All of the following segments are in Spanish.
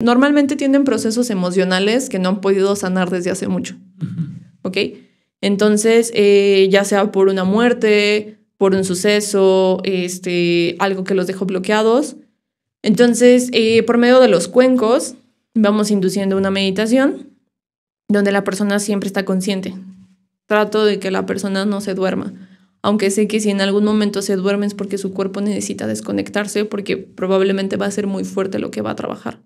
normalmente tienen procesos emocionales que no han podido sanar desde hace mucho. ¿Ok? Entonces, eh, ya sea por una muerte, por un suceso, este, algo que los dejó bloqueados. Entonces, eh, por medio de los cuencos, vamos induciendo una meditación donde la persona siempre está consciente. Trato de que la persona no se duerma, aunque sé que si en algún momento se duermen es porque su cuerpo necesita desconectarse porque probablemente va a ser muy fuerte lo que va a trabajar.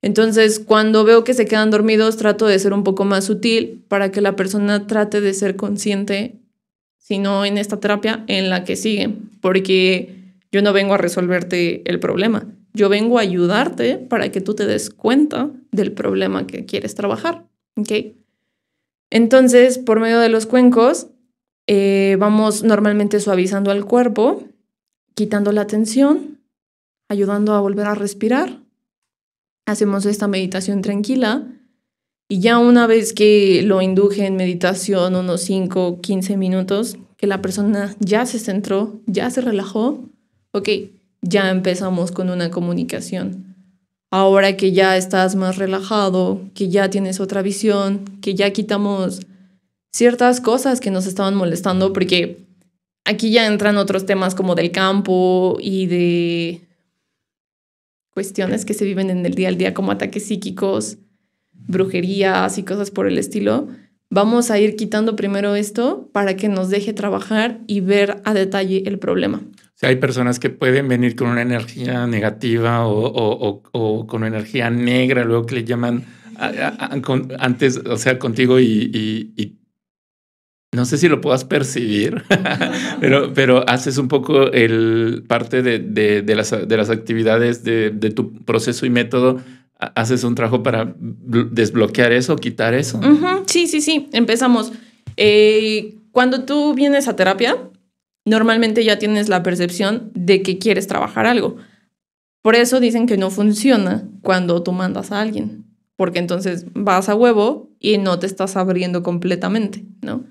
Entonces, cuando veo que se quedan dormidos, trato de ser un poco más sutil para que la persona trate de ser consciente, sino en esta terapia en la que sigue, porque yo no vengo a resolverte el problema, yo vengo a ayudarte para que tú te des cuenta del problema que quieres trabajar, Entonces, por medio de los cuencos, eh, vamos normalmente suavizando al cuerpo, quitando la tensión, ayudando a volver a respirar hacemos esta meditación tranquila y ya una vez que lo induje en meditación unos 5, 15 minutos, que la persona ya se centró, ya se relajó, ok, ya empezamos con una comunicación. Ahora que ya estás más relajado, que ya tienes otra visión, que ya quitamos ciertas cosas que nos estaban molestando, porque aquí ya entran otros temas como del campo y de cuestiones que se viven en el día al día, como ataques psíquicos, brujerías y cosas por el estilo, vamos a ir quitando primero esto para que nos deje trabajar y ver a detalle el problema. si hay personas que pueden venir con una energía negativa o, con energía negra, luego que le llaman antes, o sea, contigo y no sé si lo puedas percibir, pero, haces un poco el parte de, las, de las, actividades de, tu proceso y método. Haces un trabajo para desbloquear eso, quitar eso. Sí, sí, sí. Empezamos. Eh, cuando tú vienes a terapia, normalmente ya tienes la percepción de que quieres trabajar algo. Por eso dicen que no funciona cuando tú mandas a alguien, porque entonces vas a huevo y no te estás abriendo completamente, ¿no?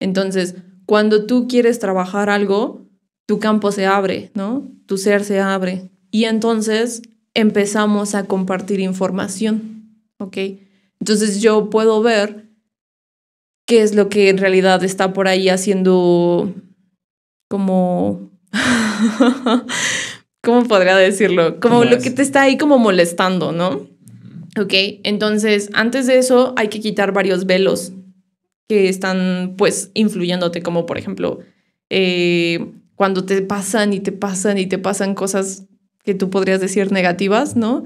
Entonces, cuando tú quieres trabajar algo, tu campo se abre, ¿no? Tu ser se abre. Y entonces empezamos a compartir información, ¿ok? Entonces yo puedo ver qué es lo que en realidad está por ahí haciendo como... ¿Cómo podría decirlo? Como lo que te está ahí como molestando, ¿no? Ok, entonces antes de eso hay que quitar varios velos que están pues influyéndote, como por ejemplo eh, cuando te pasan y te pasan y te pasan cosas que tú podrías decir negativas, ¿no?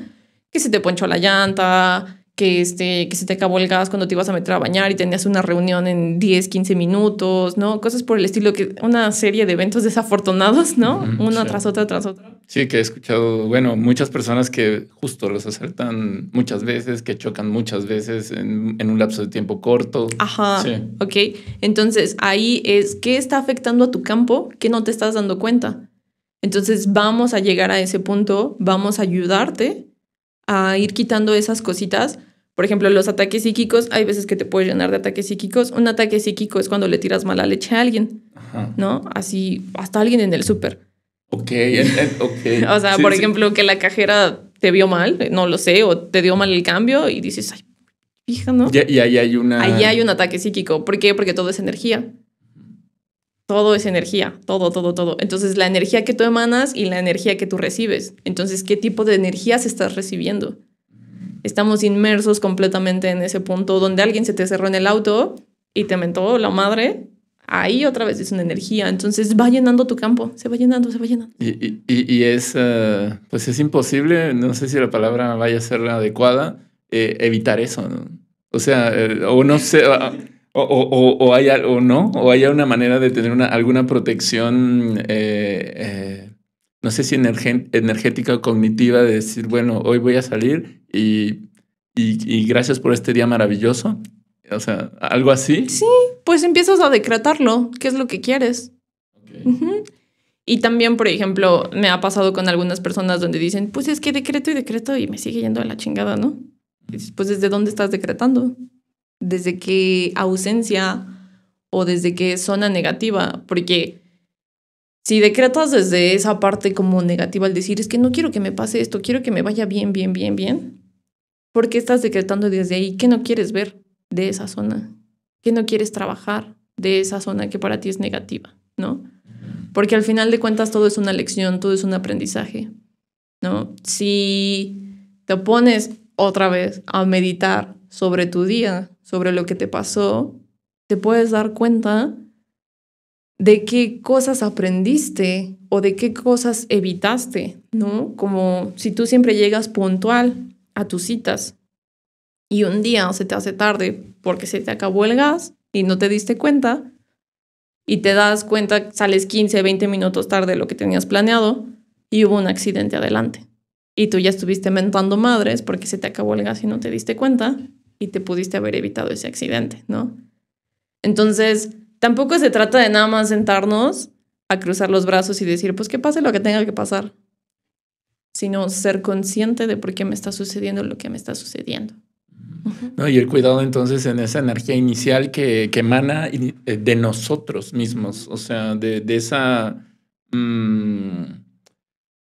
Que se te ponchó la llanta, que, este, que se te acabó el gas cuando te ibas a meter a bañar y tenías una reunión en 10, 15 minutos, ¿no? Cosas por el estilo, que una serie de eventos desafortunados, ¿no? Una tras otra, tras otra. Sí, que he escuchado, bueno, muchas personas que justo los acertan muchas veces, que chocan muchas veces en, un lapso de tiempo corto. Ajá. Ok. Entonces ahí es qué está afectando a tu campo que no te estás dando cuenta. Entonces vamos a llegar a ese punto, vamos a ayudarte a ir quitando esas cositas. Por ejemplo, los ataques psíquicos, hay veces que te puedes llenar de ataques psíquicos. Un ataque psíquico es cuando le tiras mala leche a alguien, ¿no? Así, hasta alguien en el súper Ok, ok. o sea, por ejemplo, que la cajera te vio mal, no lo sé, o te dio mal el cambio y dices, ay, fija, ¿no? Y, y, ahí hay una... Ahí hay un ataque psíquico. ¿Por qué? Porque todo es energía. Todo es energía, todo, todo, todo. Entonces, la energía que tú emanas y la energía que tú recibes. Entonces, ¿qué tipo de energías estás recibiendo? Estamos inmersos completamente en ese punto donde alguien se te cerró en el auto y te mentó la madre ahí otra vez es una energía. Entonces va llenando tu campo, se va llenando, se va llenando. Y, y, y es, eh, pues es imposible, no sé si la palabra vaya a ser la adecuada, eh, evitar eso, O sea, eh, o no sé, o, o, o, haya, o no, o haya una manera de tener una, alguna protección, no sé si energética o cognitiva, de decir, bueno, hoy voy a salir y, y, y gracias por este día maravilloso o sea, algo así. Sí, pues empiezas a decretarlo, qué es lo que quieres. Y también, por ejemplo, me ha pasado con algunas personas donde dicen, pues es que decreto y decreto y me sigue yendo a la chingada, ¿no? pues desde dónde estás decretando? ¿Desde qué ausencia o desde qué zona negativa? Porque si decretas desde esa parte como negativa al decir, es que no quiero que me pase esto, quiero que me vaya bien, bien, bien, bien, ¿por qué estás decretando desde ahí? ¿Qué no quieres ver? de esa zona, que no quieres trabajar de esa zona que para ti es negativa, ¿no? Porque al final de cuentas todo es una lección, todo es un aprendizaje, ¿no? Si te pones otra vez a meditar sobre tu día, sobre lo que te pasó, te puedes dar cuenta de qué cosas aprendiste o de qué cosas evitaste, ¿no? Como si tú siempre llegas puntual a tus citas, y un día se te hace tarde porque se te acabó el gas y no te diste cuenta y te das cuenta, sales 15, 20 minutos tarde de lo que tenías planeado y hubo un accidente adelante. Y tú ya estuviste mentando madres porque se te acabó el gas y no te diste cuenta y te pudiste haber evitado ese accidente, ¿no? Entonces, tampoco se trata de nada más sentarnos a cruzar los brazos y decir, pues que pase lo que tenga que pasar, sino ser consciente de por qué me está sucediendo lo que me está sucediendo. ¿no? Y el cuidado entonces en esa energía inicial que, emana eh, de nosotros mismos, o sea, de, esa, mm,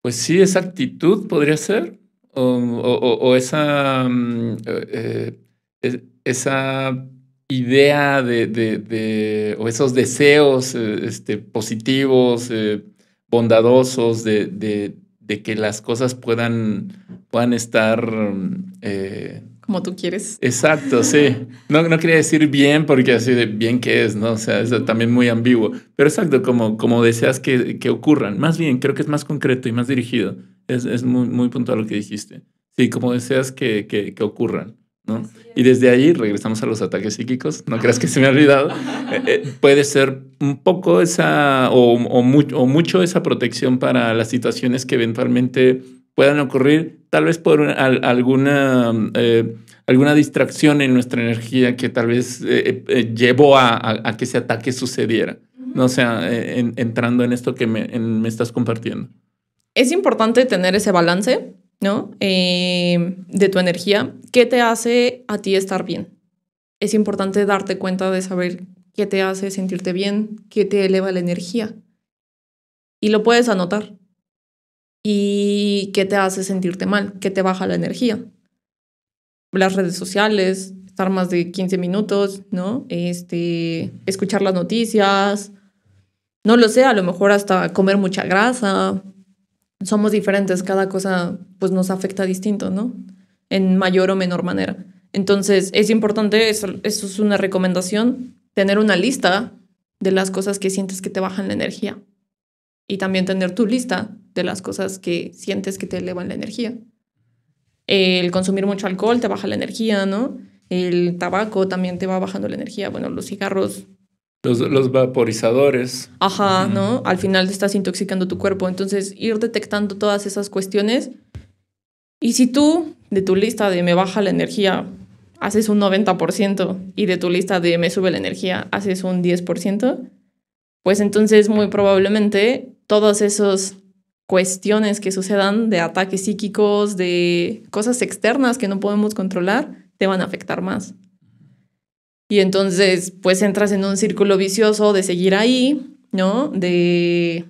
pues sí, esa actitud podría ser, o, esa, mm, eh, eh, esa idea de, o esos deseos este, positivos, bondadosos de, que las cosas puedan, puedan estar como tú quieres. Exacto, sí. No, no quería decir bien porque así de bien que es, ¿no? O sea, es también muy ambiguo. Pero exacto, como, como deseas que, que ocurran. Más bien, creo que es más concreto y más dirigido. Es, es muy, muy puntual lo que dijiste. Sí, como deseas que, que, que ocurran. ¿no? Y desde ahí regresamos a los ataques psíquicos. No creas que se me ha olvidado. Eh, eh, puede ser un poco esa o, o, o mucho esa protección para las situaciones que eventualmente puedan ocurrir, tal vez por alguna, eh, alguna distracción en nuestra energía que tal vez eh, eh, llevó a, que ese ataque sucediera. No sea, ah, entrando en esto que me, estás compartiendo. Es importante tener ese balance, ¿no? de tu energía. ¿Qué te hace a ti estar bien? Es importante darte cuenta de saber qué te hace sentirte bien, qué te eleva la energía. Y lo puedes anotar y qué te hace sentirte mal, ¿Qué te baja la energía. Las redes sociales, estar más de 15 minutos, ¿no? Este, escuchar las noticias, no lo sé, a lo mejor hasta comer mucha grasa. Somos diferentes, cada cosa pues nos afecta distinto, ¿no? En mayor o menor manera. Entonces, es importante, eso, eso es una recomendación, tener una lista de las cosas que sientes que te bajan la energía. Y también tener tu lista de las cosas que sientes que te elevan la energía. El consumir mucho alcohol te baja la energía, ¿no? El tabaco también te va bajando la energía. Bueno, los cigarros. Los, vaporizadores. Ajá, ¿no? Al final te estás intoxicando tu cuerpo. Entonces, ir detectando todas esas cuestiones. Y si tú, de tu lista de me baja la energía, haces un 90% y de tu lista de me sube la energía, haces un 10%, pues entonces muy probablemente todos esos cuestiones que sucedan de ataques psíquicos, de cosas externas que no podemos controlar, te van a afectar más. Y entonces, pues entras en un círculo vicioso de seguir ahí, ¿no? De,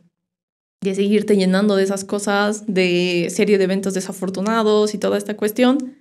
de seguirte llenando de esas cosas, de serie de eventos desafortunados y toda esta cuestión.